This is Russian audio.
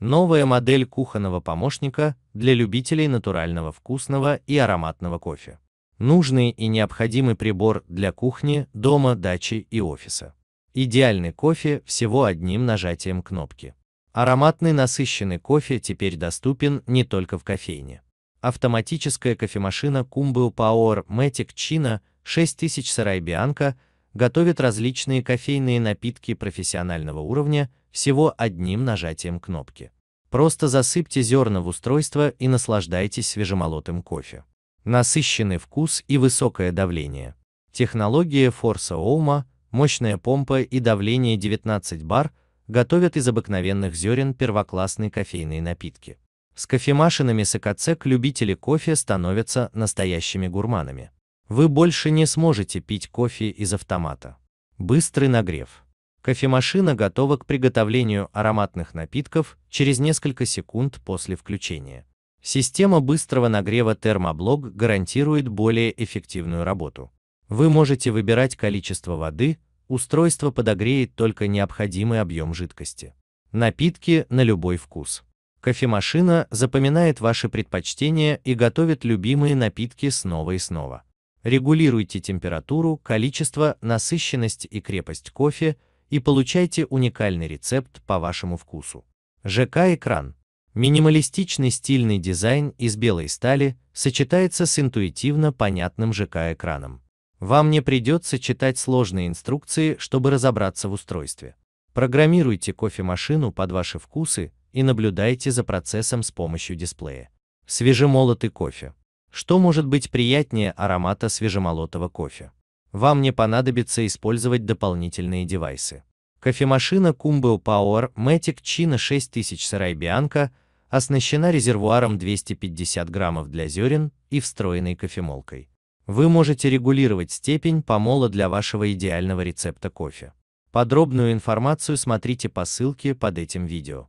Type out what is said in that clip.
Новая модель кухонного помощника для любителей натурального вкусного и ароматного кофе. Нужный и необходимый прибор для кухни, дома, дачи и офиса. Идеальный кофе всего одним нажатием кнопки. Ароматный насыщенный кофе теперь доступен не только в кофейне. Автоматическая кофемашина Kumbu Power Matic China 6000 Сарайбианка готовит различные кофейные напитки профессионального уровня всего одним нажатием кнопки. Просто засыпьте зерна в устройство и наслаждайтесь свежемолотым кофе. Насыщенный вкус и высокое давление. Технология Форса Оума, мощная помпа и давление 19 бар готовят из обыкновенных зерен первоклассные кофейные напитки. С кофемашинами Сокоцек любители кофе становятся настоящими гурманами. Вы больше не сможете пить кофе из автомата. Быстрый нагрев. Кофемашина готова к приготовлению ароматных напитков через несколько секунд после включения. Система быстрого нагрева термоблок гарантирует более эффективную работу. Вы можете выбирать количество воды, устройство подогреет только необходимый объем жидкости. Напитки на любой вкус. Кофемашина запоминает ваши предпочтения и готовит любимые напитки снова и снова. Регулируйте температуру, количество, насыщенность и крепость кофе – и получайте уникальный рецепт по вашему вкусу. ЖК «Экран» Минималистичный стильный дизайн из белой стали сочетается с интуитивно понятным ЖК-экраном. Вам не придется читать сложные инструкции, чтобы разобраться в устройстве. Программируйте кофемашину под ваши вкусы и наблюдайте за процессом с помощью дисплея. Свежемолотый кофе. Что может быть приятнее аромата свежемолотого кофе? вам не понадобится использовать дополнительные девайсы. Кофемашина Kumbu Power Matic China 6000 Сарай Bianca оснащена резервуаром 250 граммов для зерен и встроенной кофемолкой. Вы можете регулировать степень помола для вашего идеального рецепта кофе. Подробную информацию смотрите по ссылке под этим видео.